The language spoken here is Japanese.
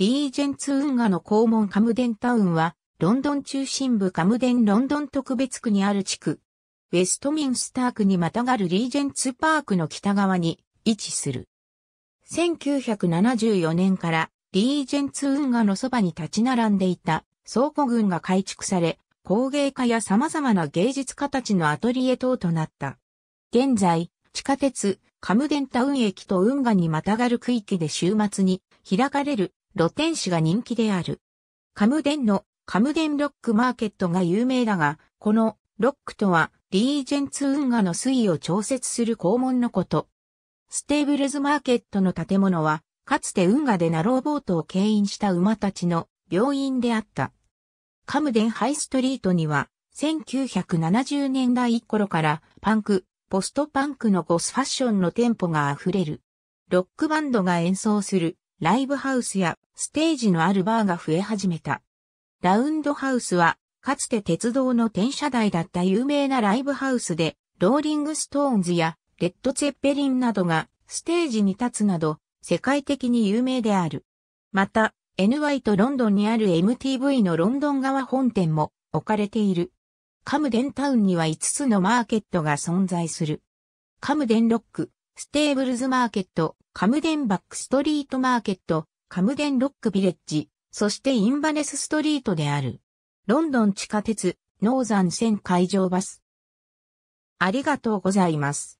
リージェンツ運河の肛門カムデンタウンは、ロンドン中心部カムデンロンドン特別区にある地区。ウェストミンスター区にまたがるリージェンツパークの北側に位置する。1974年からリージェンツ運河のそばに立ち並んでいた倉庫群が改築され、工芸家や様々な芸術家たちのアトリエ等となった。現在、地下鉄、カムデンタウン駅と運河にまたがる区域で週末に開かれる露天酒が人気である。カムデンのカムデンロックマーケットが有名だが、このロックとはリージェンツ運河の水位を調節する肛門のこと。ステーブルズマーケットの建物は、かつて運河でナローボートを牽引した馬たちの病院であった。カムデンハイストリートには、1970年代頃からパンク、ポストパンクのゴスファッションの店舗が溢れる。ロックバンドが演奏するライブハウスやステージのあるバーが増え始めた。ラウンドハウスは、かつて鉄道の転車台だった有名なライブハウスで、ローリングストーンズやレッド・ツェッペリンなどがステージに立つなど、世界的に有名である。また、NY とロンドンにある MTV のロンドン側本店も置かれている。カムデンタウンには5つのマーケットが存在する。カムデンロック、ステーブルズマーケット、カムデンバックストリートマーケット、カムデンロックビレッジ、そしてインバネスストリートである。ロンドン地下鉄、ノーザン線海上バス。ありがとうございます。